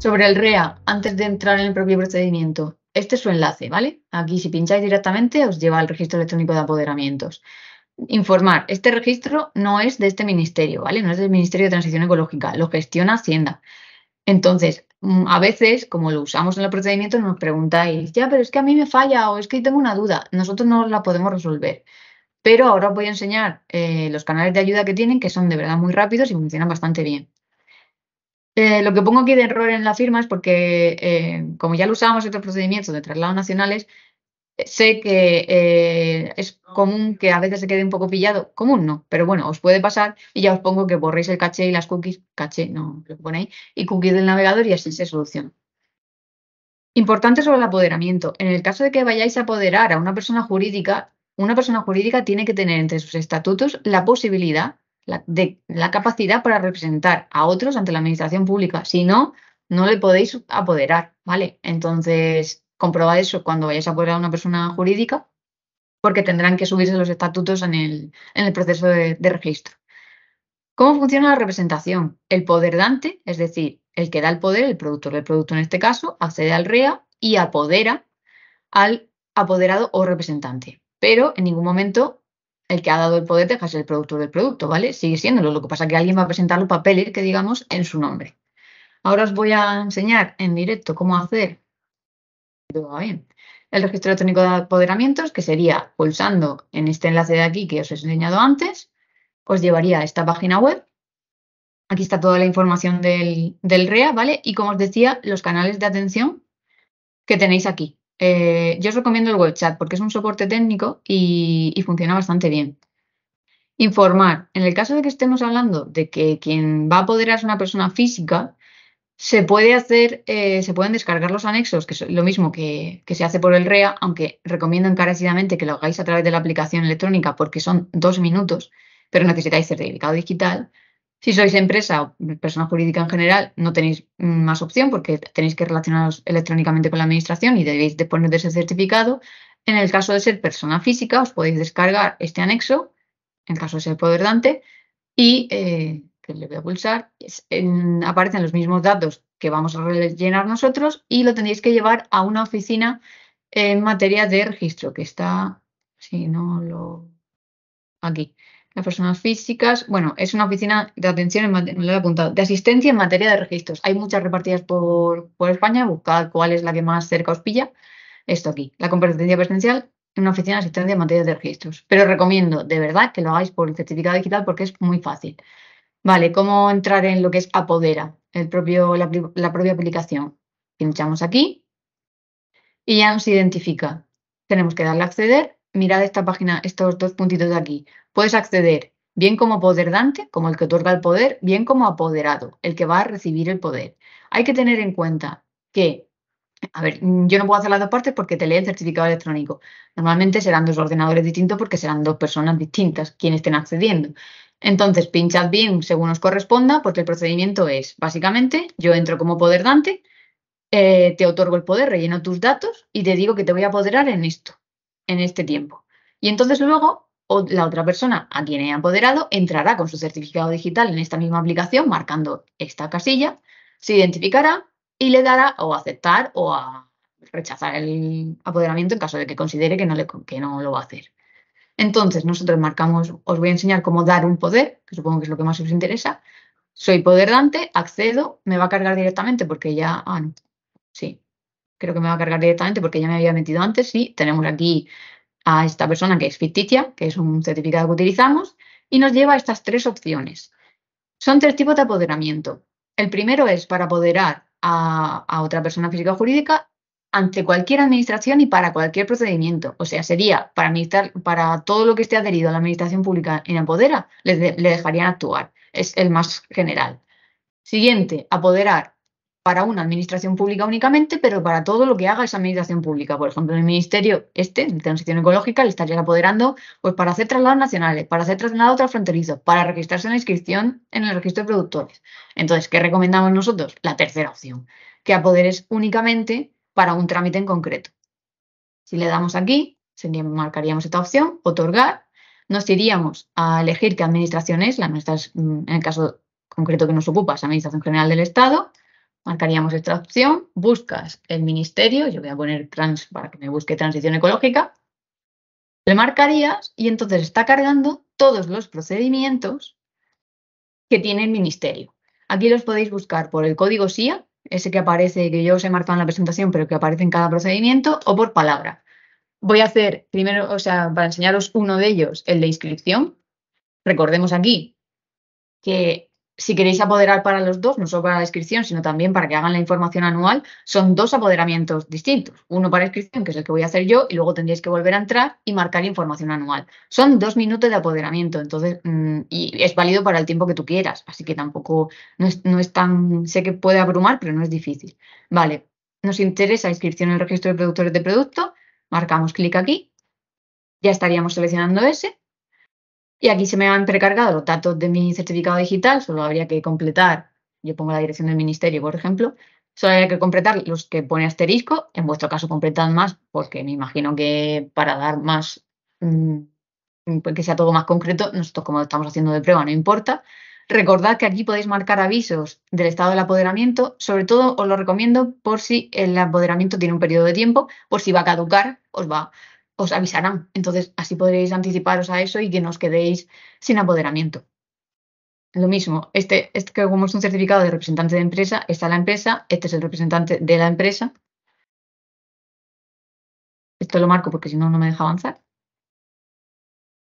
Sobre el REA, antes de entrar en el propio procedimiento, este es su enlace, ¿vale? Aquí si pincháis directamente os lleva al registro electrónico de apoderamientos. Informar, este registro no es de este ministerio, ¿vale? No es del Ministerio de Transición Ecológica, lo gestiona Hacienda. Entonces, mm, a veces, como lo usamos en los procedimientos, nos preguntáis, ya, pero es que a mí me falla o es que tengo una duda. Nosotros no la podemos resolver. Pero ahora os voy a enseñar eh, los canales de ayuda que tienen, que son de verdad muy rápidos y funcionan bastante bien. Eh, lo que pongo aquí de error en la firma es porque, eh, como ya lo usábamos en otros procedimientos de traslado nacionales, eh, sé que es común que a veces se quede un poco pillado, común no, pero bueno, os puede pasar y ya os pongo que borréis el caché y las cookies, caché, no, lo que ponéis, y cookies del navegador y así se soluciona. Importante sobre el apoderamiento. En el caso de que vayáis a apoderar a una persona jurídica, una persona jurídica tiene que tener entre sus estatutos la posibilidad la, de, la capacidad para representar a otros ante la administración pública. Si no, no le podéis apoderar, ¿vale? Entonces, comprobad eso cuando vayáis a apoderar a una persona jurídica, porque tendrán que subirse los estatutos en el, en el proceso de, registro. ¿Cómo funciona la representación? El poder dante, es decir, el que da el poder, el productor del producto en este caso, accede al REA y apodera al apoderado o representante. Pero en ningún momento el que ha dado el poder deja ser el productor del producto, ¿vale? Sigue siéndolo. Lo que pasa es que alguien va a presentar papel papeles que digamos en su nombre. Ahora os voy a enseñar en directo cómo hacer el registro electrónico de apoderamientos, que sería pulsando en este enlace de aquí que os he enseñado antes, os llevaría a esta página web. Aquí está toda la información del REA, ¿vale? Y como os decía, los canales de atención que tenéis aquí. Eh, yo os recomiendo el web porque es un soporte técnico y, funciona bastante bien. Informar. En el caso de que estemos hablando de que quien va a poder es una persona física, se puede hacer, eh, se pueden descargar los anexos, que es lo mismo que, que, se hace por el REA, aunque recomiendo encarecidamente que lo hagáis a través de la aplicación electrónica porque son dos minutos, pero necesitáis certificado digital. Si sois empresa o persona jurídica en general, no tenéis mm, más opción porque tenéis que relacionaros electrónicamente con la administración y debéis disponer de ese certificado. En el caso de ser persona física, os podéis descargar este anexo, en el caso de ser poder Dante, y eh, le voy a pulsar, aparecen los mismos datos que vamos a rellenar nosotros y lo tendréis que llevar a una oficina en materia de registro, que está, si no lo, aquí las personas físicas. Bueno, es una oficina de atención, en, lo he apuntado, de asistencia en materia de registros. Hay muchas repartidas por, España, buscad cuál es la que más cerca os pilla. Esto aquí, la competencia presencial en una oficina de asistencia en materia de registros. Pero recomiendo de verdad que lo hagáis por el certificado digital porque es muy fácil. Vale, ¿cómo entrar en lo que es Apodera, el propio, la, la propia aplicación? Pinchamos aquí y ya nos identifica. Tenemos que darle a acceder. Mirad esta página, estos dos puntitos de aquí. Puedes acceder bien como poder dante, como el que otorga el poder, bien como apoderado, el que va a recibir el poder. Hay que tener en cuenta que, a ver, yo no puedo hacer las dos partes porque te lee el certificado electrónico. Normalmente serán dos ordenadores distintos porque serán dos personas distintas quienes estén accediendo. Entonces, pinchad bien según os corresponda porque el procedimiento es, básicamente, yo entro como poder dante, eh, te otorgo el poder, relleno tus datos y te digo que te voy a apoderar en esto, en este tiempo. Y entonces luego la otra persona a quien he apoderado entrará con su certificado digital en esta misma aplicación marcando esta casilla, se identificará y le dará o aceptar o a rechazar el apoderamiento en caso de que considere que no, le, que no lo va a hacer. Entonces, nosotros marcamos, os voy a enseñar cómo dar un poder, que supongo que es lo que más os interesa. Soy poderdante, accedo, me va a cargar directamente porque ya, ah, sí, creo que me va a cargar directamente porque ya me había metido antes sí tenemos aquí a esta persona que es ficticia, que es un certificado que utilizamos, y nos lleva a estas tres opciones. Son tres tipos de apoderamiento. El primero es para apoderar a, otra persona física o jurídica ante cualquier administración y para cualquier procedimiento. O sea, sería para, administrar, para todo lo que esté adherido a la administración pública en apodera, le, le dejarían actuar. Es el más general. Siguiente, apoderar para una administración pública únicamente, pero para todo lo que haga esa administración pública. Por ejemplo, el ministerio este, de transición ecológica, le estaría apoderando pues, para hacer traslados nacionales, para hacer traslados transfronterizos, para registrarse en inscripción en el registro de productores. Entonces, ¿qué recomendamos nosotros? La tercera opción, que apoderes únicamente para un trámite en concreto. Si le damos aquí, marcaríamos esta opción, otorgar, nos iríamos a elegir qué administración es, la nuestra mm, en el caso concreto que nos ocupa, es la Administración General del Estado, Marcaríamos esta opción, buscas el ministerio, yo voy a poner trans para que me busque transición ecológica, le marcarías y entonces está cargando todos los procedimientos que tiene el ministerio. Aquí los podéis buscar por el código SIA, ese que aparece, que yo os he marcado en la presentación, pero que aparece en cada procedimiento, o por palabra. Voy a hacer primero, o sea, para enseñaros uno de ellos, el de inscripción. Recordemos aquí que si queréis apoderar para los dos, no solo para la inscripción, sino también para que hagan la información anual, son dos apoderamientos distintos. Uno para inscripción, que es el que voy a hacer yo, y luego tendríais que volver a entrar y marcar información anual. Son dos minutos de apoderamiento, entonces, mm, y es válido para el tiempo que tú quieras, así que tampoco no es, no es tan, sé que puede abrumar, pero no es difícil. Vale, nos interesa inscripción en el registro de productores de producto, marcamos clic aquí, ya estaríamos seleccionando ese, y aquí se me han precargado los datos de mi certificado digital, solo habría que completar, yo pongo la dirección del ministerio, por ejemplo, solo habría que completar los que pone asterisco, en vuestro caso completad más, porque me imagino que para dar más, mm, pues que sea todo más concreto, nosotros como estamos haciendo de prueba no importa. Recordad que aquí podéis marcar avisos del estado del apoderamiento, sobre todo os lo recomiendo por si el apoderamiento tiene un periodo de tiempo, por si va a caducar, os va os avisarán. Entonces, así podréis anticiparos a eso y que no os quedéis sin apoderamiento. Lo mismo, este, este, que como es un certificado de representante de empresa, está la empresa, este es el representante de la empresa. Esto lo marco porque si no, no me deja avanzar.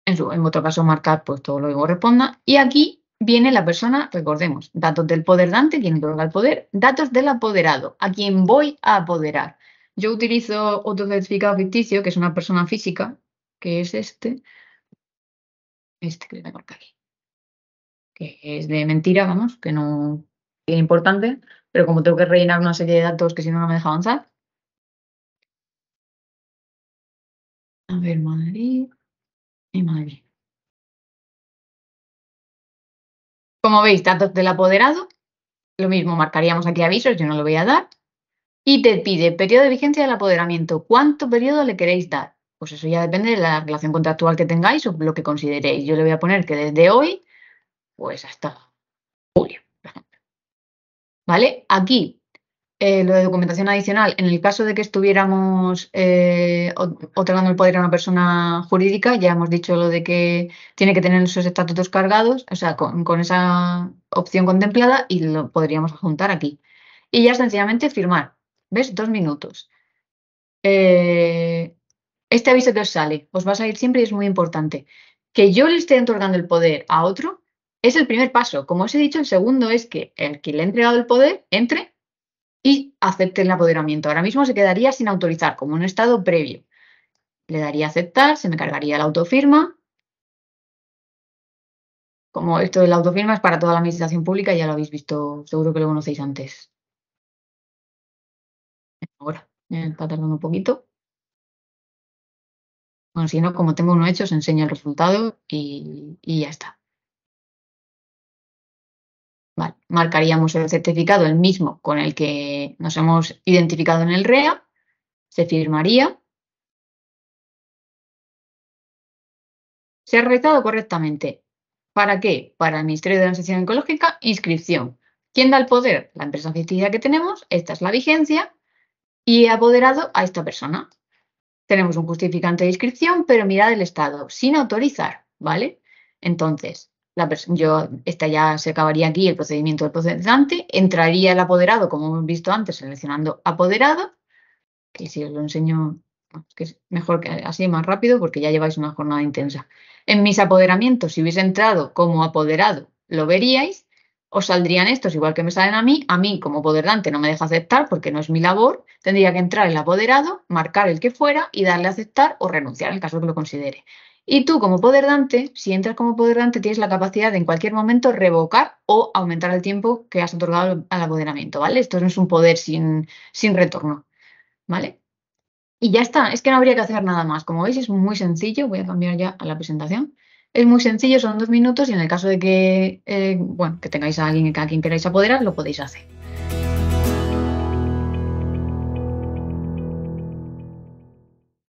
En, otro caso, marcar pues todo lo que corresponda. Y aquí viene la persona, recordemos, datos del poder dante, quien otorga el poder, datos del apoderado, a quien voy a apoderar. Yo utilizo otro certificado ficticio, que es una persona física, que es este. Este que le cortar aquí. Que es de mentira, vamos, que no es importante, pero como tengo que rellenar una serie de datos que si no, no me deja avanzar. A ver, Madrid y Madrid. Como veis, datos del apoderado. Lo mismo, marcaríamos aquí avisos, yo no lo voy a dar y te pide periodo de vigencia del apoderamiento. ¿Cuánto periodo le queréis dar? Pues eso ya depende de la relación contractual que tengáis o lo que consideréis. Yo le voy a poner que desde hoy, pues hasta julio. ¿Vale? Aquí, eh, lo de documentación adicional, en el caso de que estuviéramos eh, otorgando el poder a una persona jurídica, ya hemos dicho lo de que tiene que tener sus estatutos cargados, o sea, con, con esa opción contemplada y lo podríamos juntar aquí. Y ya sencillamente firmar ¿Ves? Dos minutos. Eh, este aviso que os sale, os va a salir siempre y es muy importante. Que yo le esté otorgando el poder a otro es el primer paso. Como os he dicho, el segundo es que el que le ha entregado el poder entre y acepte el apoderamiento. Ahora mismo se quedaría sin autorizar, como un estado previo. Le daría aceptar, se me cargaría la autofirma. Como esto de la autofirma es para toda la administración pública, ya lo habéis visto, seguro que lo conocéis antes ahora. Está tardando un poquito. Bueno, si no, como tengo uno hecho, se enseña el resultado y, ya está. Vale, marcaríamos el certificado, el mismo con el que nos hemos identificado en el REA. Se firmaría. Se ha realizado correctamente. ¿Para qué? Para el Ministerio de Transición Ecológica, inscripción. ¿Quién da el poder? La empresa ficticia que tenemos, esta es la vigencia, y apoderado a esta persona. Tenemos un justificante de inscripción, pero mirad el estado, sin autorizar, ¿vale? Entonces, la yo, esta ya se acabaría aquí el procedimiento del procesante, entraría el apoderado, como hemos visto antes, seleccionando apoderado, que si os lo enseño, que es mejor que así más rápido porque ya lleváis una jornada intensa. En mis apoderamientos, si hubiese entrado como apoderado, lo veríais, os saldrían estos igual que me salen a mí. A mí, como poderdante, no me deja aceptar porque no es mi labor. Tendría que entrar el apoderado, marcar el que fuera y darle a aceptar o renunciar en el caso que lo considere. Y tú, como poderdante, si entras como poderdante, tienes la capacidad de en cualquier momento revocar o aumentar el tiempo que has otorgado al apoderamiento, ¿vale? Esto no es un poder sin, sin retorno, ¿vale? Y ya está, es que no habría que hacer nada más. Como veis, es muy sencillo. Voy a cambiar ya a la presentación. Es muy sencillo, son dos minutos y en el caso de que, eh, bueno, que tengáis a alguien a quien queráis apoderar, lo podéis hacer.